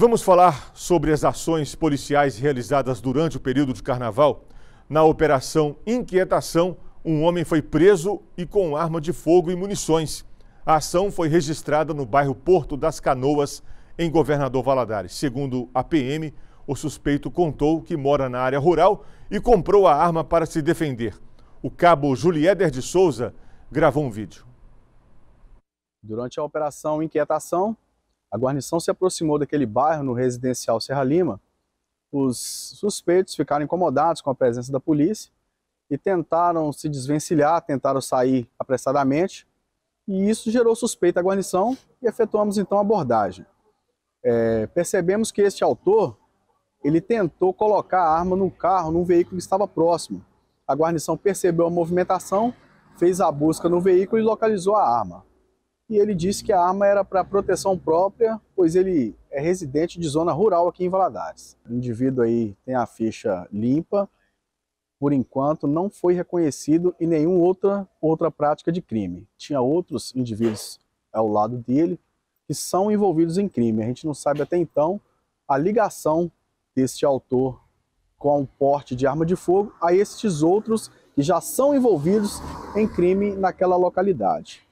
Vamos falar sobre as ações policiais realizadas durante o período de carnaval. Na operação Inquietação, um homem foi preso e com arma de fogo e munições. A ação foi registrada no bairro Porto das Canoas, em Governador Valadares. Segundo a PM, o suspeito contou que mora na área rural e comprou a arma para se defender. O cabo Juliéder de Souza gravou um vídeo. Durante a operação Inquietação, a guarnição se aproximou daquele bairro no residencial Serra Lima. Os suspeitos ficaram incomodados com a presença da polícia e tentaram se desvencilhar, tentaram sair apressadamente. E isso gerou suspeita à guarnição e efetuamos então a abordagem. É, percebemos que este autor ele tentou colocar a arma no carro, num veículo que estava próximo. A guarnição percebeu a movimentação, fez a busca no veículo e localizou a arma e ele disse que a arma era para proteção própria, pois ele é residente de zona rural aqui em Valadares. O indivíduo aí tem a ficha limpa, por enquanto não foi reconhecido em nenhuma outra, outra prática de crime. Tinha outros indivíduos ao lado dele que são envolvidos em crime. A gente não sabe até então a ligação deste autor com o porte de arma de fogo a estes outros que já são envolvidos em crime naquela localidade.